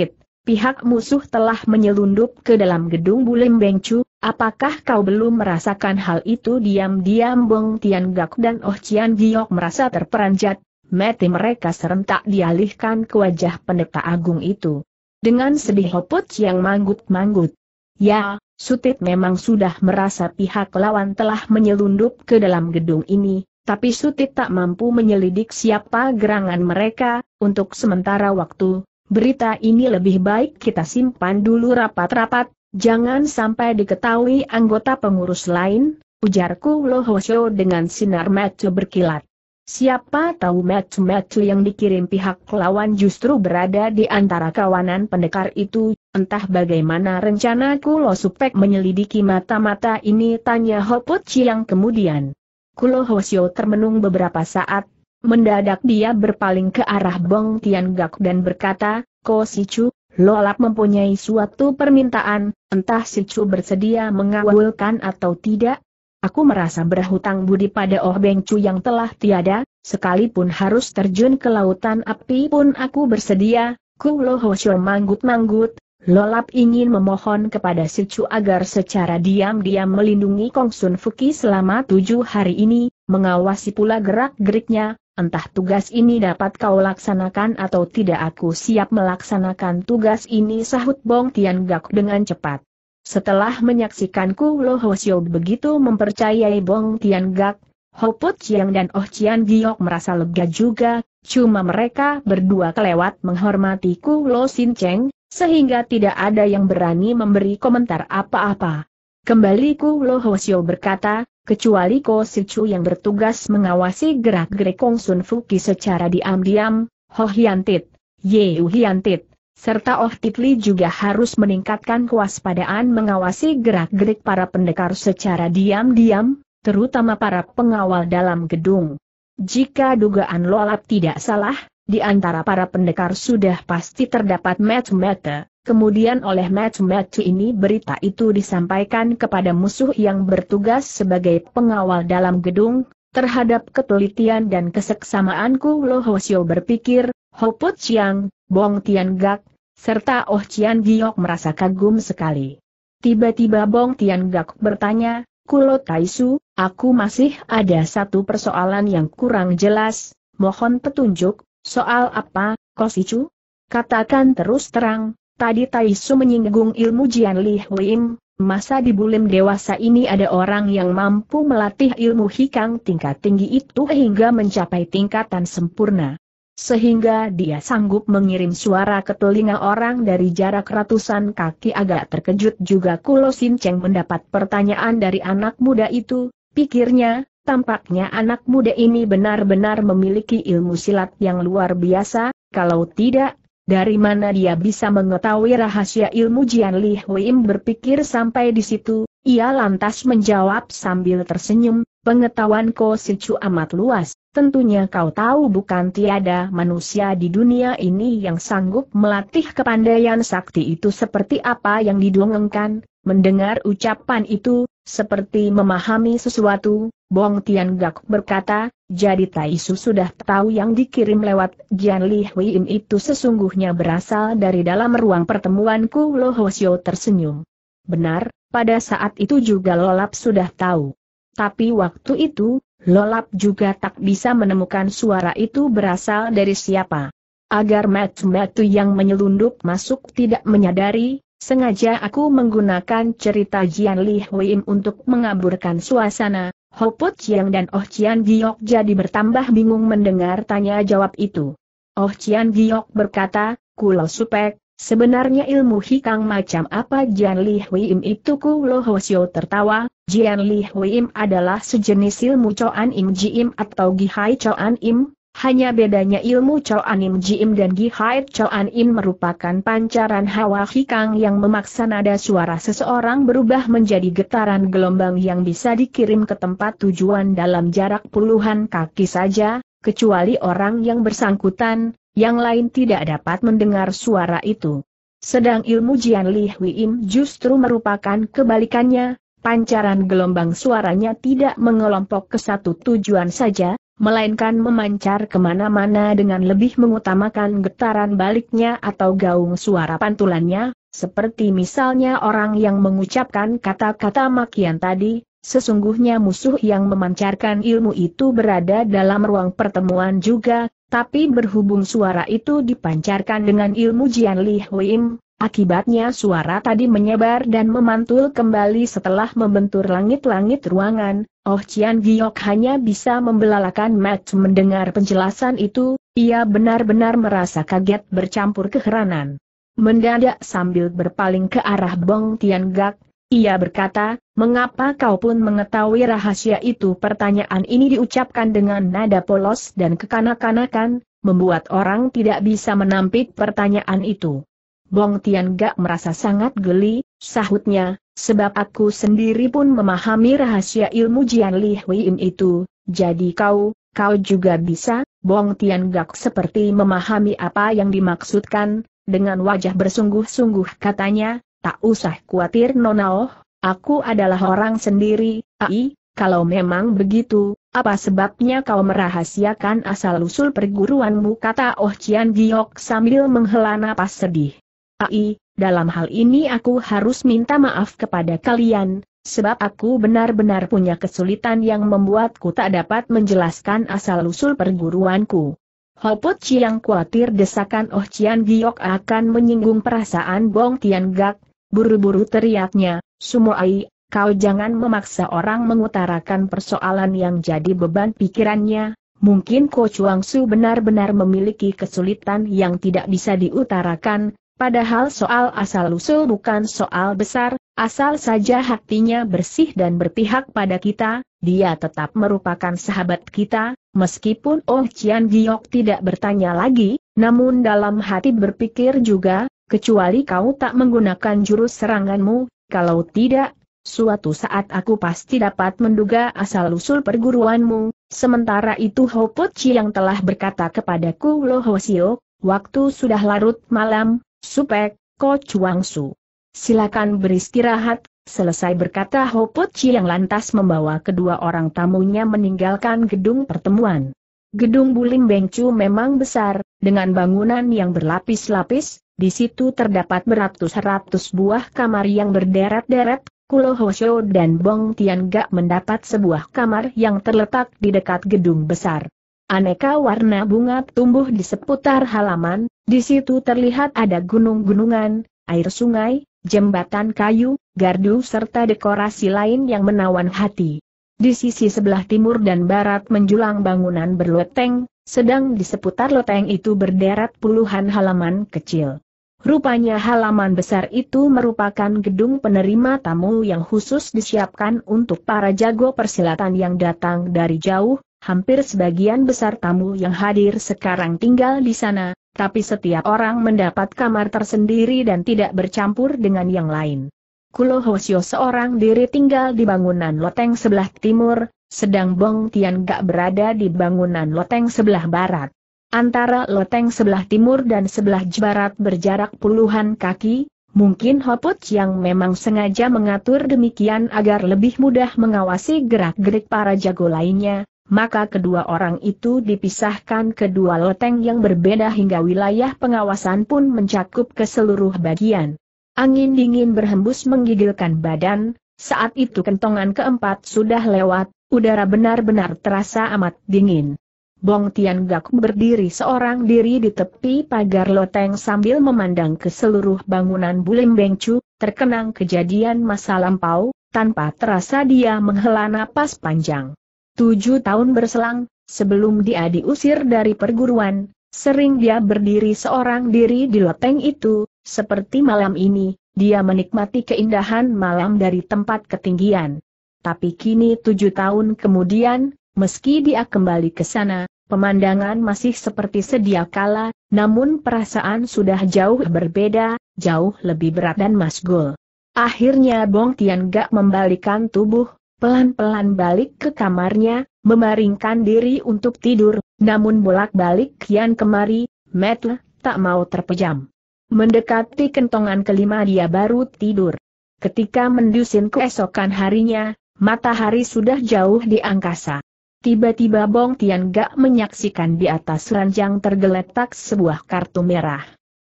pihak musuh telah menyelundup ke dalam gedung Bulim Beng apakah kau belum merasakan hal itu diam-diam Bong Tian Gak dan Oh Cian Giok merasa terperanjat, mati mereka serentak dialihkan ke wajah pendeta agung itu. Dengan sedih Hopot yang manggut-manggut. Ya, Sutit memang sudah merasa pihak lawan telah menyelundup ke dalam gedung ini, tapi Sutit tak mampu menyelidik siapa gerangan mereka, untuk sementara waktu, berita ini lebih baik kita simpan dulu rapat-rapat, jangan sampai diketahui anggota pengurus lain, ujarku Lohosho dengan sinar mata berkilat. Siapa tahu metu-metu yang dikirim pihak lawan justru berada di antara kawanan pendekar itu, entah bagaimana rencanaku Kulo Supek menyelidiki mata-mata ini tanya Hoput Chiang kemudian. Kulo Hosio termenung beberapa saat, mendadak dia berpaling ke arah Bong Tian Gak dan berkata, Ko Si Chu, lo lap mempunyai suatu permintaan, entah Si Chu bersedia mengawalkan atau tidak, Aku merasa berhutang budi pada Oh Beng Chu yang telah tiada, sekalipun harus terjun ke lautan api pun aku bersedia, Ku Lo Hosyo manggut-manggut, Lolap ingin memohon kepada si Chu agar secara diam-diam melindungi Kong Sun Fuki selama tujuh hari ini, mengawasi pula gerak-geriknya, entah tugas ini dapat kau laksanakan atau tidak aku siap melaksanakan tugas ini sahut Bong Tian Gak dengan cepat. Setelah menyaksikanku Lo Hosyo begitu mempercayai Bong Tian Gak, Ho Put Chiang dan Oh Chian Giok merasa lega juga, cuma mereka berdua kelewat menghormati Ku Lo Sin Cheng, sehingga tidak ada yang berani memberi komentar apa-apa. Kembali Ku Lo Hosyo berkata, kecuali Ko Si Chu yang bertugas mengawasi gerak-gerik Kong Sun Fuki secara diam-diam, Ho Hian Tit, Ye Tit serta Oh Titli juga harus meningkatkan kewaspadaan mengawasi gerak-gerik para pendekar secara diam-diam, terutama para pengawal dalam gedung. Jika dugaan Lolap tidak salah, di antara para pendekar sudah pasti terdapat match-mate, kemudian oleh match match ini berita itu disampaikan kepada musuh yang bertugas sebagai pengawal dalam gedung, terhadap ketelitian dan keseksamaanku Lo Hosio berpikir, Hoput Chiang, Bong Tian Gak, serta Oh Cian Giok merasa kagum sekali. Tiba-tiba Bong Tian Gak bertanya, Kulo Taisu, aku masih ada satu persoalan yang kurang jelas, mohon petunjuk, soal apa, Kosicu? Katakan terus terang, tadi Taisu menyinggung ilmu Jian Li Huim, masa di bulim dewasa ini ada orang yang mampu melatih ilmu hikang tingkat tinggi itu hingga mencapai tingkatan sempurna sehingga dia sanggup mengirim suara ke telinga orang dari jarak ratusan kaki agak terkejut juga Kulo Sinceng mendapat pertanyaan dari anak muda itu, pikirnya, tampaknya anak muda ini benar-benar memiliki ilmu silat yang luar biasa, kalau tidak, dari mana dia bisa mengetahui rahasia ilmu Jian Li Huim berpikir sampai di situ, ia lantas menjawab sambil tersenyum, pengetahuan Ko Sicu amat luas, tentunya kau tahu bukan tiada manusia di dunia ini yang sanggup melatih kepandaian sakti itu seperti apa yang didongengkan, mendengar ucapan itu, seperti memahami sesuatu, Bong Tian Gak berkata, jadi Tai Su sudah tahu yang dikirim lewat Jian Li Im itu sesungguhnya berasal dari dalam ruang pertemuanku Lo Hosio tersenyum. Benar, pada saat itu juga Lolap sudah tahu. Tapi waktu itu, Lolap juga tak bisa menemukan suara itu berasal dari siapa. Agar metu-metu yang menyelundup masuk tidak menyadari, sengaja aku menggunakan cerita Jian Li Huim untuk mengaburkan suasana, Hopot Chiang dan Oh Chian Giok jadi bertambah bingung mendengar tanya jawab itu. Oh Chian Giok berkata, Kulau Supek, Sebenarnya ilmu hikang macam apa Jian Li Huim itu Ku Lo tertawa, Jian Li Hui Im adalah sejenis ilmu Choan Im Im atau Gihai Choan Im, hanya bedanya ilmu Choan Im Im dan Gihai Choan Im merupakan pancaran hawa hikang yang memaksa nada suara seseorang berubah menjadi getaran gelombang yang bisa dikirim ke tempat tujuan dalam jarak puluhan kaki saja, kecuali orang yang bersangkutan, yang lain tidak dapat mendengar suara itu. Sedang ilmu Jian Li Hui Im justru merupakan kebalikannya, pancaran gelombang suaranya tidak mengelompok ke satu tujuan saja, melainkan memancar kemana-mana dengan lebih mengutamakan getaran baliknya atau gaung suara pantulannya, seperti misalnya orang yang mengucapkan kata-kata makian tadi, Sesungguhnya musuh yang memancarkan ilmu itu berada dalam ruang pertemuan juga, tapi berhubung suara itu dipancarkan dengan ilmu Jian Li Huim, akibatnya suara tadi menyebar dan memantul kembali setelah membentur langit-langit ruangan, Oh Cian Giok hanya bisa membelalakan Matt mendengar penjelasan itu, ia benar-benar merasa kaget bercampur keheranan. Mendadak sambil berpaling ke arah Bong Tian Gak, ia berkata, mengapa kau pun mengetahui rahasia itu? Pertanyaan ini diucapkan dengan nada polos dan kekanak-kanakan, membuat orang tidak bisa menampik pertanyaan itu. Bong Tian Gak merasa sangat geli, sahutnya, sebab aku sendiri pun memahami rahasia ilmu Jian Li Huim itu, jadi kau, kau juga bisa, Bong Tian Gak seperti memahami apa yang dimaksudkan, dengan wajah bersungguh-sungguh katanya, Tak usah khawatir Nona Oh, aku adalah orang sendiri, ai, kalau memang begitu, apa sebabnya kau merahasiakan asal-usul perguruanmu kata Oh Cian Giok sambil menghela napas sedih. Ai, dalam hal ini aku harus minta maaf kepada kalian, sebab aku benar-benar punya kesulitan yang membuatku tak dapat menjelaskan asal-usul perguruanku. Hoput Chiang khawatir desakan Oh Cian Giok akan menyinggung perasaan Bong Tian Gak, Buru-buru teriaknya, Sumoai, kau jangan memaksa orang mengutarakan persoalan yang jadi beban pikirannya, mungkin Ko Chuang Su benar-benar memiliki kesulitan yang tidak bisa diutarakan, padahal soal asal-usul bukan soal besar, asal saja hatinya bersih dan berpihak pada kita, dia tetap merupakan sahabat kita, meskipun Oh Chian Giok tidak bertanya lagi, namun dalam hati berpikir juga, Kecuali kau tak menggunakan jurus seranganmu, kalau tidak, suatu saat aku pasti dapat menduga asal-usul perguruanmu. Sementara itu Hopot yang telah berkata kepadaku Lo Sio, waktu sudah larut malam, supek, ko cuangsu. Silakan beristirahat, selesai berkata Hopot yang lantas membawa kedua orang tamunya meninggalkan gedung pertemuan. Gedung Bulim Bengcu memang besar, dengan bangunan yang berlapis-lapis, di situ terdapat beratus-ratus buah kamar yang berderet-deret, Kulo Hosho dan Bong Tian Gak mendapat sebuah kamar yang terletak di dekat gedung besar. Aneka warna bunga tumbuh di seputar halaman, di situ terlihat ada gunung-gunungan, air sungai, jembatan kayu, gardu serta dekorasi lain yang menawan hati. Di sisi sebelah timur dan barat menjulang bangunan berloteng, sedang di seputar loteng itu berderet puluhan halaman kecil. Rupanya halaman besar itu merupakan gedung penerima tamu yang khusus disiapkan untuk para jago persilatan yang datang dari jauh, hampir sebagian besar tamu yang hadir sekarang tinggal di sana, tapi setiap orang mendapat kamar tersendiri dan tidak bercampur dengan yang lain. Kulo Hosio seorang diri tinggal di bangunan loteng sebelah timur, sedang Bong Tian Gak berada di bangunan loteng sebelah barat. Antara loteng sebelah timur dan sebelah barat berjarak puluhan kaki, mungkin Hoput yang memang sengaja mengatur demikian agar lebih mudah mengawasi gerak-gerik para jago lainnya, maka kedua orang itu dipisahkan kedua loteng yang berbeda hingga wilayah pengawasan pun mencakup ke seluruh bagian. Angin dingin berhembus menggigilkan badan, saat itu kentongan keempat sudah lewat, udara benar-benar terasa amat dingin. Bong Tian Gak berdiri seorang diri di tepi pagar loteng sambil memandang ke seluruh bangunan Bulim Bengcu, terkenang kejadian masa lampau, tanpa terasa dia menghela napas panjang. Tujuh tahun berselang, sebelum dia diusir dari perguruan, Sering dia berdiri seorang diri di loteng itu, seperti malam ini, dia menikmati keindahan malam dari tempat ketinggian. Tapi kini tujuh tahun kemudian, meski dia kembali ke sana, pemandangan masih seperti sedia kala, namun perasaan sudah jauh berbeda, jauh lebih berat dan masgul. Akhirnya Bong Tian Gak membalikan tubuh, pelan-pelan balik ke kamarnya, memaringkan diri untuk tidur, namun bolak-balik kian kemari, Metle tak mau terpejam. Mendekati kentongan kelima dia baru tidur. Ketika mendusin keesokan harinya, matahari sudah jauh di angkasa. Tiba-tiba Bong Tian Gak menyaksikan di atas ranjang tergeletak sebuah kartu merah.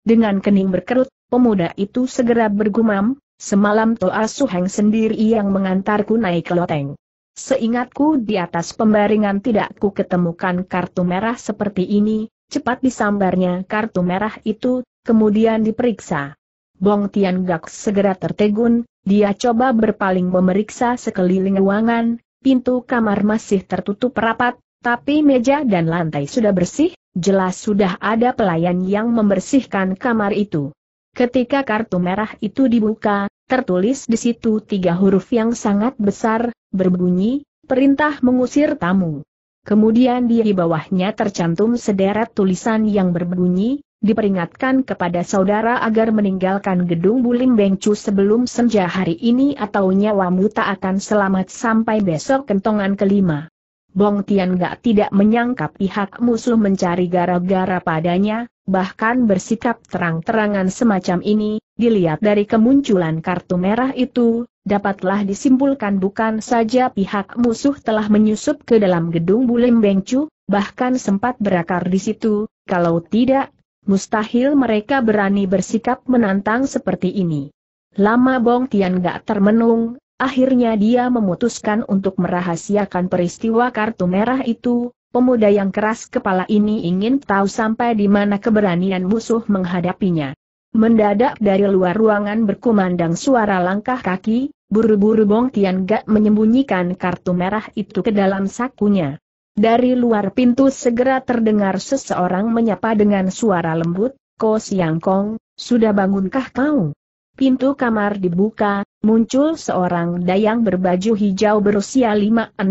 Dengan kening berkerut, pemuda itu segera bergumam, semalam Toa Suheng sendiri yang mengantarku naik loteng. Seingatku di atas pembaringan tidak ku ketemukan kartu merah seperti ini, cepat disambarnya kartu merah itu, kemudian diperiksa. Bong Tian Gak segera tertegun, dia coba berpaling memeriksa sekeliling ruangan, pintu kamar masih tertutup rapat, tapi meja dan lantai sudah bersih, jelas sudah ada pelayan yang membersihkan kamar itu. Ketika kartu merah itu dibuka, tertulis di situ tiga huruf yang sangat besar, berbunyi, Perintah mengusir tamu. Kemudian di bawahnya tercantum sederet tulisan yang berbunyi, diperingatkan kepada saudara agar meninggalkan gedung Bulim Bengcu sebelum senja hari ini atau nyawamu tak akan selamat sampai besok kentongan kelima. Bong Tian gak tidak menyangka pihak musuh mencari gara-gara padanya, bahkan bersikap terang-terangan semacam ini, dilihat dari kemunculan kartu merah itu, dapatlah disimpulkan bukan saja pihak musuh telah menyusup ke dalam gedung Bulim Bengcu, bahkan sempat berakar di situ, kalau tidak, mustahil mereka berani bersikap menantang seperti ini. Lama Bong Tian gak termenung, akhirnya dia memutuskan untuk merahasiakan peristiwa kartu merah itu, Pemuda yang keras kepala ini ingin tahu sampai di mana keberanian musuh menghadapinya. Mendadak dari luar ruangan berkumandang suara langkah kaki, buru-buru Bong Tian Gak menyembunyikan kartu merah itu ke dalam sakunya. Dari luar pintu segera terdengar seseorang menyapa dengan suara lembut, Ko Siang Kong, sudah bangunkah kau? Pintu kamar dibuka, muncul seorang dayang berbaju hijau berusia 5-16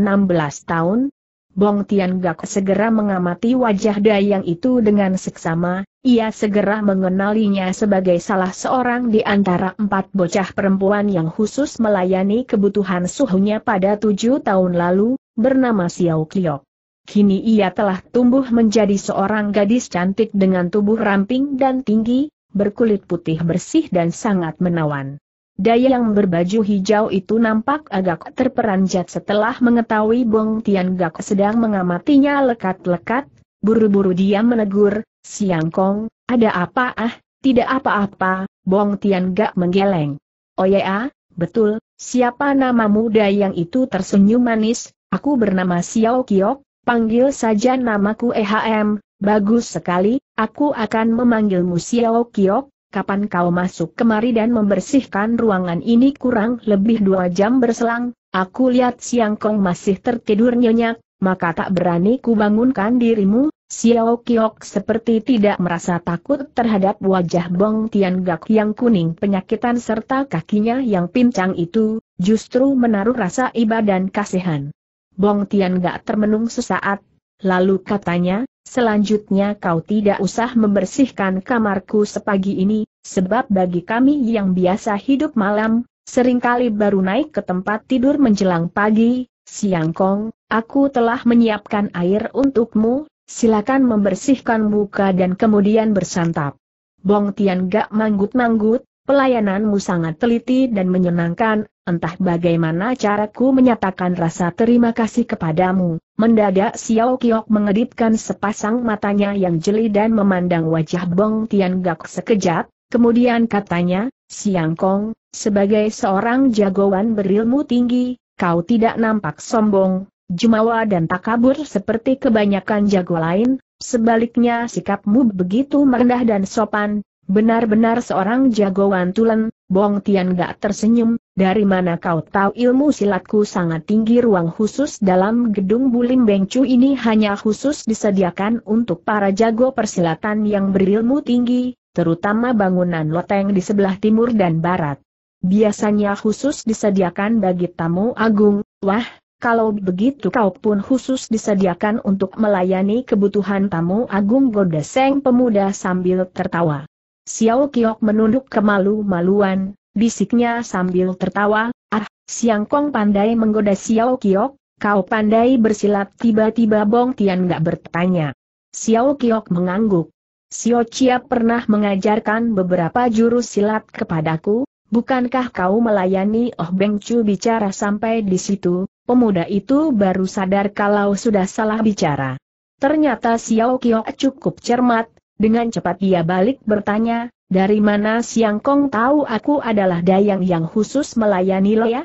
tahun, Bong Tian Gak segera mengamati wajah Dayang itu dengan seksama, ia segera mengenalinya sebagai salah seorang di antara empat bocah perempuan yang khusus melayani kebutuhan suhunya pada tujuh tahun lalu, bernama Xiao Kiok. Kini ia telah tumbuh menjadi seorang gadis cantik dengan tubuh ramping dan tinggi, berkulit putih bersih dan sangat menawan. Daya yang berbaju hijau itu nampak agak terperanjat setelah mengetahui Bong Tian Gak sedang mengamatinya lekat-lekat, buru-buru dia menegur, Siang Kong, ada apa ah, tidak apa-apa, Bong Tian Gak menggeleng. Oh ya, ah, betul, siapa namamu dayang itu tersenyum manis, aku bernama Xiao Kiok, panggil saja namaku EHM, bagus sekali, aku akan memanggilmu Xiao Kiok, kapan kau masuk kemari dan membersihkan ruangan ini kurang lebih dua jam berselang, aku lihat Siang Kong masih tertidur nyenyak, maka tak berani ku bangunkan dirimu, Xiao Kiok seperti tidak merasa takut terhadap wajah Bong Tian Gak yang kuning penyakitan serta kakinya yang pincang itu, justru menaruh rasa iba dan kasihan. Bong Tian Gak termenung sesaat, lalu katanya, Selanjutnya kau tidak usah membersihkan kamarku sepagi ini, sebab bagi kami yang biasa hidup malam, seringkali baru naik ke tempat tidur menjelang pagi, siang kong, aku telah menyiapkan air untukmu, silakan membersihkan muka dan kemudian bersantap. Bong Tian gak manggut-manggut, pelayananmu sangat teliti dan menyenangkan, Entah bagaimana caraku menyatakan rasa terima kasih kepadamu, mendadak Xiao Qiok mengedipkan sepasang matanya yang jeli dan memandang wajah Bong Tian Gak sekejap, kemudian katanya, Siang Kong, sebagai seorang jagoan berilmu tinggi, kau tidak nampak sombong, jumawa dan takabur seperti kebanyakan jago lain, sebaliknya sikapmu begitu merendah dan sopan, benar-benar seorang jagoan tulen, Bong Tian gak tersenyum, dari mana kau tahu ilmu silatku sangat tinggi ruang khusus dalam gedung Bulim Bengcu ini hanya khusus disediakan untuk para jago persilatan yang berilmu tinggi, terutama bangunan loteng di sebelah timur dan barat. Biasanya khusus disediakan bagi tamu agung, wah, kalau begitu kau pun khusus disediakan untuk melayani kebutuhan tamu agung goda seng pemuda sambil tertawa. Xiao Kiok menunduk kemalu-maluan, bisiknya sambil tertawa, ah, Siang Kong pandai menggoda Xiao Kiok, kau pandai bersilat tiba-tiba Bong Tian gak bertanya. Xiao Kiok mengangguk. Xiao Chia pernah mengajarkan beberapa jurus silat kepadaku, bukankah kau melayani Oh Beng Chu bicara sampai di situ, pemuda itu baru sadar kalau sudah salah bicara. Ternyata Xiao Kiok cukup cermat, dengan cepat ia balik bertanya, dari mana Siang Kong tahu aku adalah dayang yang khusus melayani ya?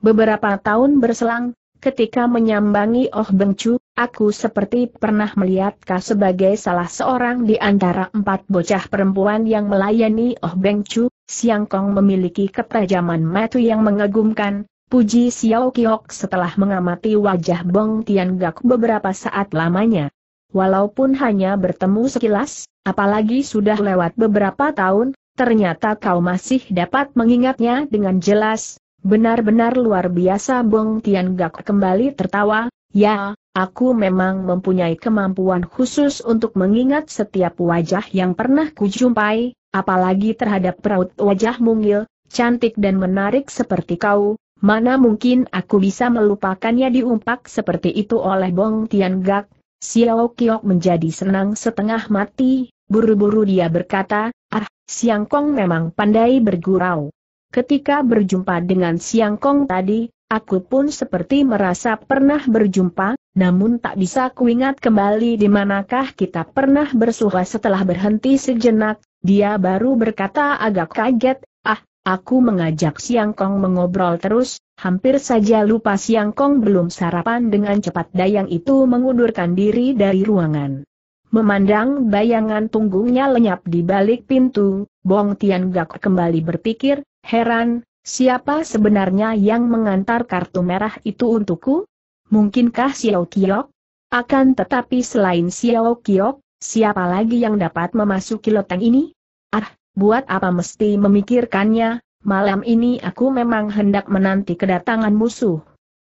Beberapa tahun berselang, ketika menyambangi Oh Beng Chu, aku seperti pernah melihat Ka sebagai salah seorang di antara empat bocah perempuan yang melayani Oh Beng Chu, Siang Kong memiliki ketajaman mata yang mengagumkan, puji Xiao Kiok setelah mengamati wajah Bong Tian Gak beberapa saat lamanya. Walaupun hanya bertemu sekilas, apalagi sudah lewat beberapa tahun, ternyata kau masih dapat mengingatnya dengan jelas. Benar-benar luar biasa Bong Tian Gak kembali tertawa, ya, aku memang mempunyai kemampuan khusus untuk mengingat setiap wajah yang pernah kujumpai, apalagi terhadap peraut wajah mungil, cantik dan menarik seperti kau, mana mungkin aku bisa melupakannya diumpak seperti itu oleh Bong Tian Gak, Xiao Qiu menjadi senang setengah mati, buru-buru dia berkata, ah, Siang Kong memang pandai bergurau. Ketika berjumpa dengan Siang Kong tadi, aku pun seperti merasa pernah berjumpa, namun tak bisa kuingat kembali di manakah kita pernah bersuara setelah berhenti sejenak, dia baru berkata agak kaget, ah, aku mengajak Siang Kong mengobrol terus, Hampir saja lupa Siang Kong belum sarapan dengan cepat Dayang itu mengundurkan diri dari ruangan. Memandang bayangan punggungnya lenyap di balik pintu, Bong Tian Gak kembali berpikir, heran, siapa sebenarnya yang mengantar kartu merah itu untukku? Mungkinkah Xiao Kiok? Akan tetapi selain Xiao Kiok, siapa lagi yang dapat memasuki loteng ini? Ah, buat apa mesti memikirkannya, malam ini aku memang hendak menanti kedatangan musuh.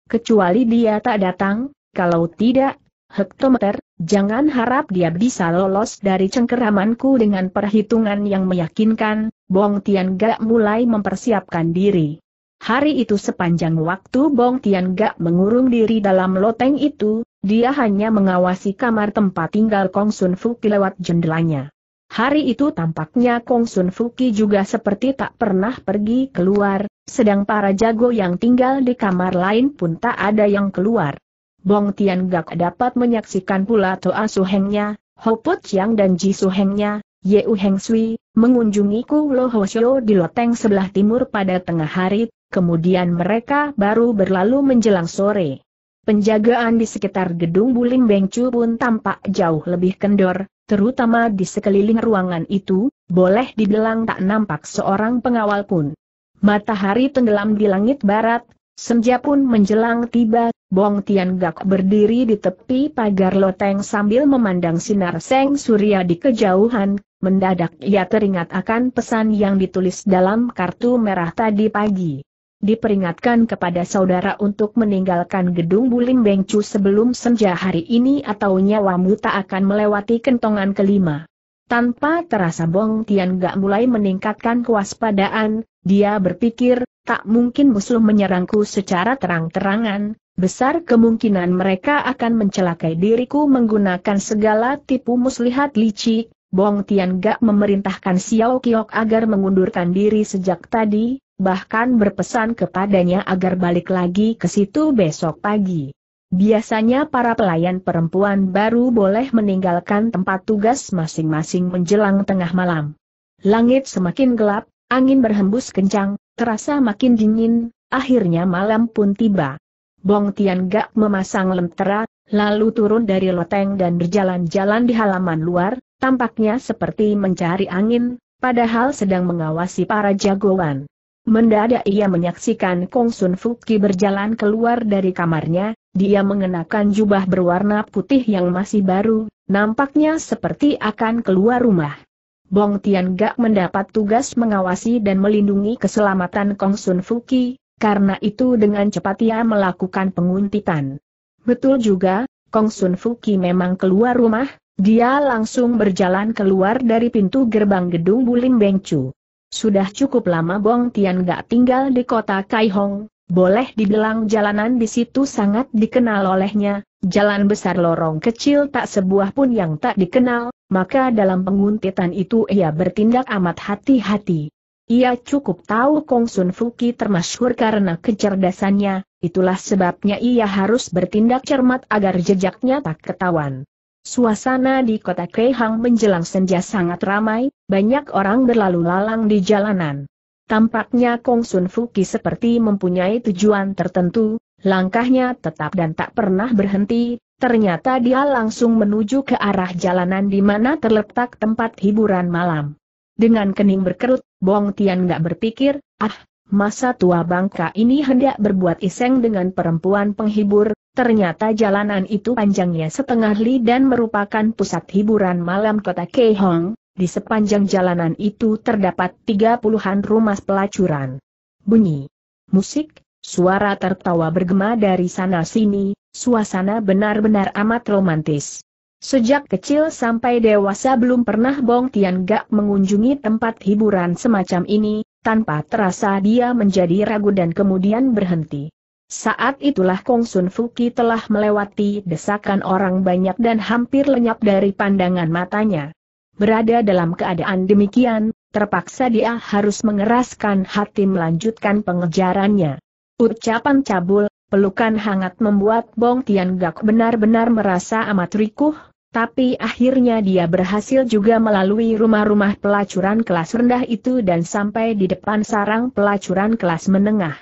Kecuali dia tak datang, kalau tidak, hektometer, jangan harap dia bisa lolos dari cengkeramanku dengan perhitungan yang meyakinkan, Bong Tian Gak mulai mempersiapkan diri. Hari itu sepanjang waktu Bong Tian Gak mengurung diri dalam loteng itu, dia hanya mengawasi kamar tempat tinggal Kong Sun lewat jendelanya. Hari itu tampaknya Kong Sun Fuki juga seperti tak pernah pergi keluar, sedang para jago yang tinggal di kamar lain pun tak ada yang keluar. Bong Tian Gak dapat menyaksikan pula Toa Su Hengnya, Ho Po Chiang dan Ji Su Hengnya, Ye U Heng Sui, mengunjungi Ku Lo Ho Shio di loteng sebelah timur pada tengah hari, kemudian mereka baru berlalu menjelang sore. Penjagaan di sekitar gedung Bulim Bengcu pun tampak jauh lebih kendor, terutama di sekeliling ruangan itu, boleh dibilang tak nampak seorang pengawal pun. Matahari tenggelam di langit barat, senja pun menjelang tiba, Bong Tian Gak berdiri di tepi pagar loteng sambil memandang sinar seng surya di kejauhan, mendadak ia teringat akan pesan yang ditulis dalam kartu merah tadi pagi diperingatkan kepada saudara untuk meninggalkan gedung Bulim Bengcu sebelum senja hari ini atau nyawamu tak akan melewati kentongan kelima. Tanpa terasa Bong Tian gak mulai meningkatkan kewaspadaan, dia berpikir, tak mungkin musuh menyerangku secara terang-terangan, besar kemungkinan mereka akan mencelakai diriku menggunakan segala tipu muslihat licik, Bong Tian gak memerintahkan Xiao Kiok agar mengundurkan diri sejak tadi, bahkan berpesan kepadanya agar balik lagi ke situ besok pagi. Biasanya para pelayan perempuan baru boleh meninggalkan tempat tugas masing-masing menjelang tengah malam. Langit semakin gelap, angin berhembus kencang, terasa makin dingin, akhirnya malam pun tiba. Bong Tian Gak memasang lentera, lalu turun dari loteng dan berjalan-jalan di halaman luar, tampaknya seperti mencari angin, padahal sedang mengawasi para jagoan. Mendadak ia menyaksikan Kong Sun Fuki berjalan keluar dari kamarnya, dia mengenakan jubah berwarna putih yang masih baru, nampaknya seperti akan keluar rumah. Bong Tian Gak mendapat tugas mengawasi dan melindungi keselamatan Kong Sun Fuki, karena itu dengan cepat ia melakukan penguntitan. Betul juga, Kong Sun Fuki memang keluar rumah, dia langsung berjalan keluar dari pintu gerbang gedung Bulim Bengcu. Sudah cukup lama Bong Tian gak tinggal di kota Kaihong, boleh dibilang jalanan di situ sangat dikenal olehnya, jalan besar lorong kecil tak sebuah pun yang tak dikenal, maka dalam penguntitan itu ia bertindak amat hati-hati. Ia cukup tahu Kong Sun Fuki termasyhur karena kecerdasannya, itulah sebabnya ia harus bertindak cermat agar jejaknya tak ketahuan. Suasana di kota Keihang menjelang senja sangat ramai, banyak orang berlalu lalang di jalanan. Tampaknya Kong Sun Fuki seperti mempunyai tujuan tertentu, langkahnya tetap dan tak pernah berhenti, ternyata dia langsung menuju ke arah jalanan di mana terletak tempat hiburan malam. Dengan kening berkerut, Bong Tian gak berpikir, ah, masa tua bangka ini hendak berbuat iseng dengan perempuan penghibur, ternyata jalanan itu panjangnya setengah li dan merupakan pusat hiburan malam kota Kehong. Di sepanjang jalanan itu terdapat tiga puluhan rumah pelacuran. Bunyi, musik, suara tertawa bergema dari sana-sini, suasana benar-benar amat romantis. Sejak kecil sampai dewasa belum pernah Bong Tian Gak mengunjungi tempat hiburan semacam ini, tanpa terasa dia menjadi ragu dan kemudian berhenti. Saat itulah Kong Sun Fuki telah melewati desakan orang banyak dan hampir lenyap dari pandangan matanya. Berada dalam keadaan demikian, terpaksa dia harus mengeraskan hati melanjutkan pengejarannya. Ucapan cabul, pelukan hangat membuat Bong Tian Gak benar-benar merasa amat rikuh, tapi akhirnya dia berhasil juga melalui rumah-rumah pelacuran kelas rendah itu dan sampai di depan sarang pelacuran kelas menengah.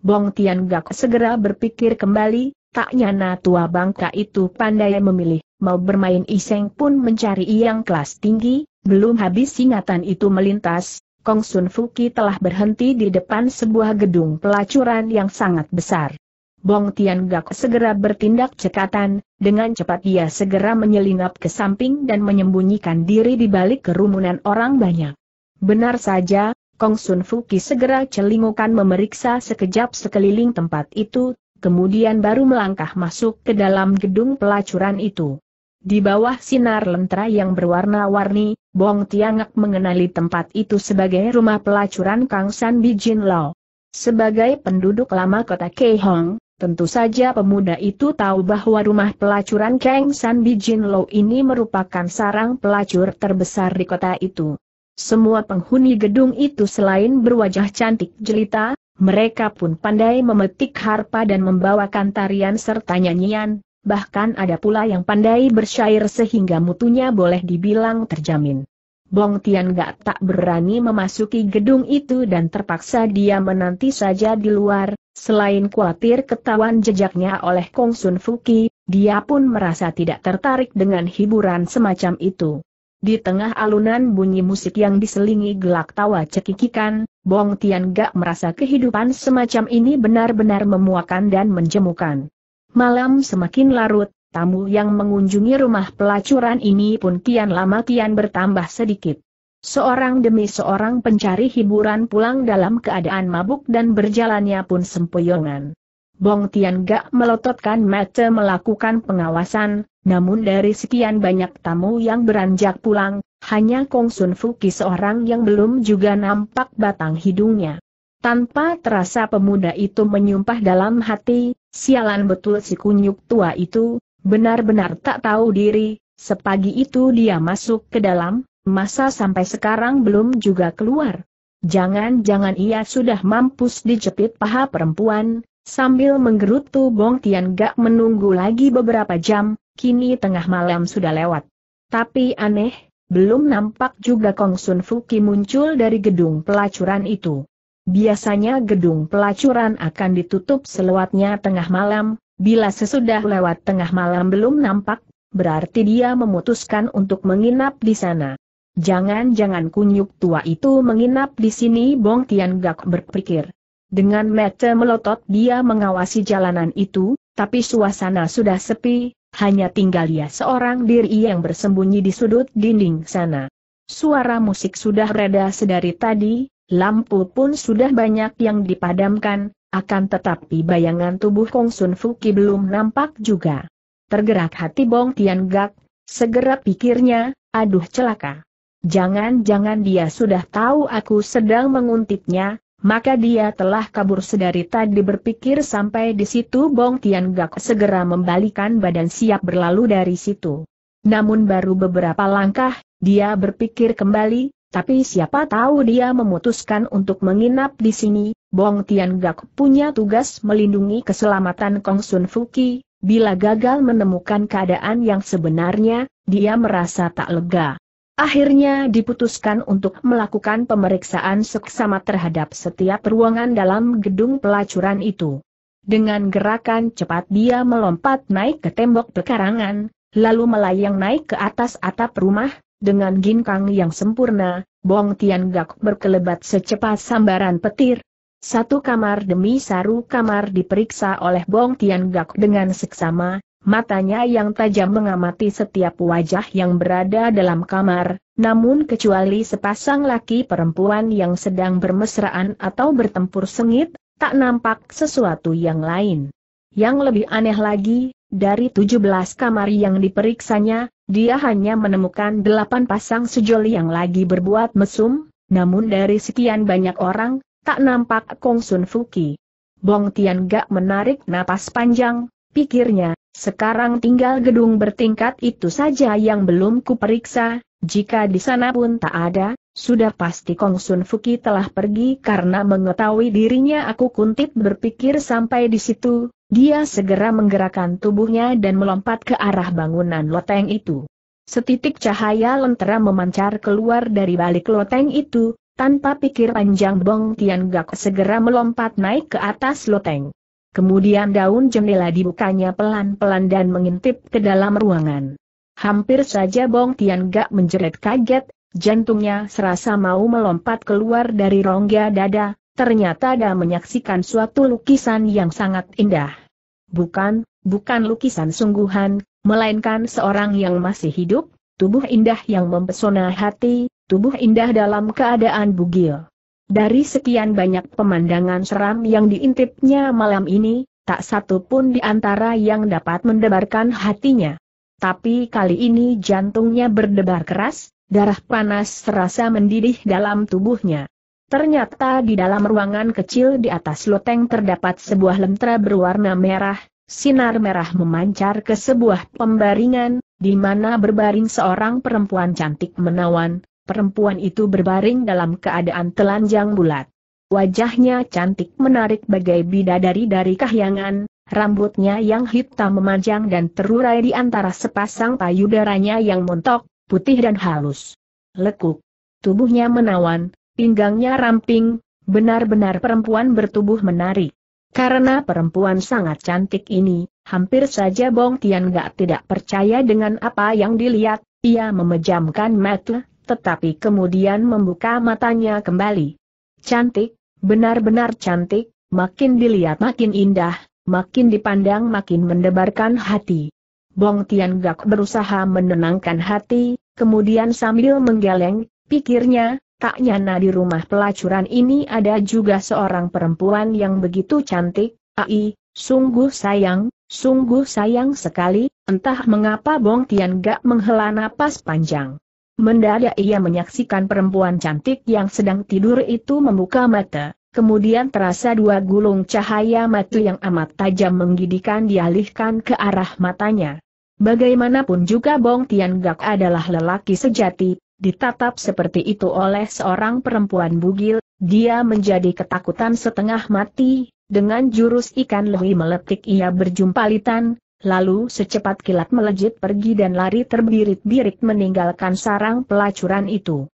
Bong Tian Gak segera berpikir kembali, tak nyana tua bangka itu pandai memilih mau bermain iseng pun mencari yang kelas tinggi, belum habis ingatan itu melintas, Kong Sun Fuki telah berhenti di depan sebuah gedung pelacuran yang sangat besar. Bong Tian Gak segera bertindak cekatan, dengan cepat dia segera menyelinap ke samping dan menyembunyikan diri di balik kerumunan orang banyak. Benar saja, Kong Sun Fuki segera celingukan memeriksa sekejap sekeliling tempat itu, kemudian baru melangkah masuk ke dalam gedung pelacuran itu. Di bawah sinar lentera yang berwarna-warni, Bong Tiangak mengenali tempat itu sebagai rumah pelacuran Kang San Bijin Lao. Sebagai penduduk lama kota Keihong, tentu saja pemuda itu tahu bahwa rumah pelacuran Kang San Bijin Lao ini merupakan sarang pelacur terbesar di kota itu. Semua penghuni gedung itu selain berwajah cantik jelita, mereka pun pandai memetik harpa dan membawakan tarian serta nyanyian, bahkan ada pula yang pandai bersyair sehingga mutunya boleh dibilang terjamin. Bong Tian gak tak berani memasuki gedung itu dan terpaksa dia menanti saja di luar, selain khawatir ketahuan jejaknya oleh Kong Sun Fuki, dia pun merasa tidak tertarik dengan hiburan semacam itu. Di tengah alunan bunyi musik yang diselingi gelak tawa cekikikan, Bong Tian gak merasa kehidupan semacam ini benar-benar memuakan dan menjemukan. Malam semakin larut, tamu yang mengunjungi rumah pelacuran ini pun kian lama kian bertambah sedikit. Seorang demi seorang pencari hiburan pulang dalam keadaan mabuk dan berjalannya pun sempoyongan. Bong Tian Gak melototkan mata melakukan pengawasan, namun dari sekian banyak tamu yang beranjak pulang, hanya Kong Sun Fuki seorang yang belum juga nampak batang hidungnya. Tanpa terasa pemuda itu menyumpah dalam hati, sialan betul si kunyuk tua itu, benar-benar tak tahu diri, sepagi itu dia masuk ke dalam, masa sampai sekarang belum juga keluar. Jangan-jangan ia sudah mampus dijepit paha perempuan, sambil menggerutu Bong Tian Gak menunggu lagi beberapa jam, kini tengah malam sudah lewat. Tapi aneh, belum nampak juga Kong Sun Fuki muncul dari gedung pelacuran itu. Biasanya gedung pelacuran akan ditutup selewatnya tengah malam, bila sesudah lewat tengah malam belum nampak, berarti dia memutuskan untuk menginap di sana. Jangan-jangan kunyuk tua itu menginap di sini Bong Tian Gak berpikir. Dengan mata melotot dia mengawasi jalanan itu, tapi suasana sudah sepi, hanya tinggal ia seorang diri yang bersembunyi di sudut dinding sana. Suara musik sudah reda sedari tadi, Lampu pun sudah banyak yang dipadamkan, akan tetapi bayangan tubuh Kong Sun Fuki belum nampak juga. Tergerak hati Bong Tian Gak, segera pikirnya, aduh celaka. Jangan-jangan dia sudah tahu aku sedang menguntitnya, maka dia telah kabur sedari tadi berpikir sampai di situ Bong Tian Gak segera membalikan badan siap berlalu dari situ. Namun baru beberapa langkah, dia berpikir kembali, tapi siapa tahu dia memutuskan untuk menginap di sini, Bong Tian Gak punya tugas melindungi keselamatan Kong Sun Fuki, bila gagal menemukan keadaan yang sebenarnya, dia merasa tak lega. Akhirnya diputuskan untuk melakukan pemeriksaan seksama terhadap setiap ruangan dalam gedung pelacuran itu. Dengan gerakan cepat dia melompat naik ke tembok pekarangan, lalu melayang naik ke atas atap rumah, dengan ginkang yang sempurna, Bong Tian Gak berkelebat secepat sambaran petir. Satu kamar demi satu kamar diperiksa oleh Bong Tian Gak dengan seksama, matanya yang tajam mengamati setiap wajah yang berada dalam kamar, namun kecuali sepasang laki perempuan yang sedang bermesraan atau bertempur sengit, tak nampak sesuatu yang lain. Yang lebih aneh lagi, dari 17 kamar yang diperiksanya, dia hanya menemukan 8 pasang sejoli yang lagi berbuat mesum, namun dari sekian banyak orang, tak nampak Kong Sun Fuki. Bong Tian gak menarik napas panjang, pikirnya, sekarang tinggal gedung bertingkat itu saja yang belum kuperiksa, jika di sana pun tak ada, sudah pasti Kong Sun Fuki telah pergi karena mengetahui dirinya aku kuntit berpikir sampai di situ, dia segera menggerakkan tubuhnya dan melompat ke arah bangunan loteng itu. Setitik cahaya lentera memancar keluar dari balik loteng itu, tanpa pikir panjang Bong Tian Gak segera melompat naik ke atas loteng. Kemudian daun jendela dibukanya pelan-pelan dan mengintip ke dalam ruangan. Hampir saja Bong Tian Gak menjerit kaget, Jantungnya serasa mau melompat keluar dari rongga dada, ternyata ada menyaksikan suatu lukisan yang sangat indah. Bukan, bukan lukisan sungguhan, melainkan seorang yang masih hidup, tubuh indah yang mempesona hati, tubuh indah dalam keadaan bugil. Dari sekian banyak pemandangan seram yang diintipnya malam ini, tak satu pun di antara yang dapat mendebarkan hatinya. Tapi kali ini jantungnya berdebar keras, Darah panas terasa mendidih dalam tubuhnya. Ternyata di dalam ruangan kecil di atas loteng terdapat sebuah lentera berwarna merah, sinar merah memancar ke sebuah pembaringan, di mana berbaring seorang perempuan cantik menawan, perempuan itu berbaring dalam keadaan telanjang bulat. Wajahnya cantik menarik bagai bidadari dari kahyangan, rambutnya yang hitam memanjang dan terurai di antara sepasang payudaranya yang montok, putih dan halus. Lekuk. Tubuhnya menawan, pinggangnya ramping, benar-benar perempuan bertubuh menarik. Karena perempuan sangat cantik ini, hampir saja Bong Tian gak tidak percaya dengan apa yang dilihat, ia memejamkan mata, tetapi kemudian membuka matanya kembali. Cantik, benar-benar cantik, makin dilihat makin indah, makin dipandang makin mendebarkan hati. Bong Tian Gak berusaha menenangkan hati, kemudian sambil menggeleng, pikirnya, tak nyana di rumah pelacuran ini ada juga seorang perempuan yang begitu cantik, ai, sungguh sayang, sungguh sayang sekali, entah mengapa Bong Tian Gak menghela napas panjang. Mendadak ia menyaksikan perempuan cantik yang sedang tidur itu membuka mata. Kemudian terasa dua gulung cahaya mata yang amat tajam menggidikan dialihkan ke arah matanya. Bagaimanapun juga Bong Tian Gak adalah lelaki sejati, ditatap seperti itu oleh seorang perempuan bugil, dia menjadi ketakutan setengah mati, dengan jurus ikan lewi meletik ia berjumpa litan, lalu secepat kilat melejit pergi dan lari terbirit-birit meninggalkan sarang pelacuran itu.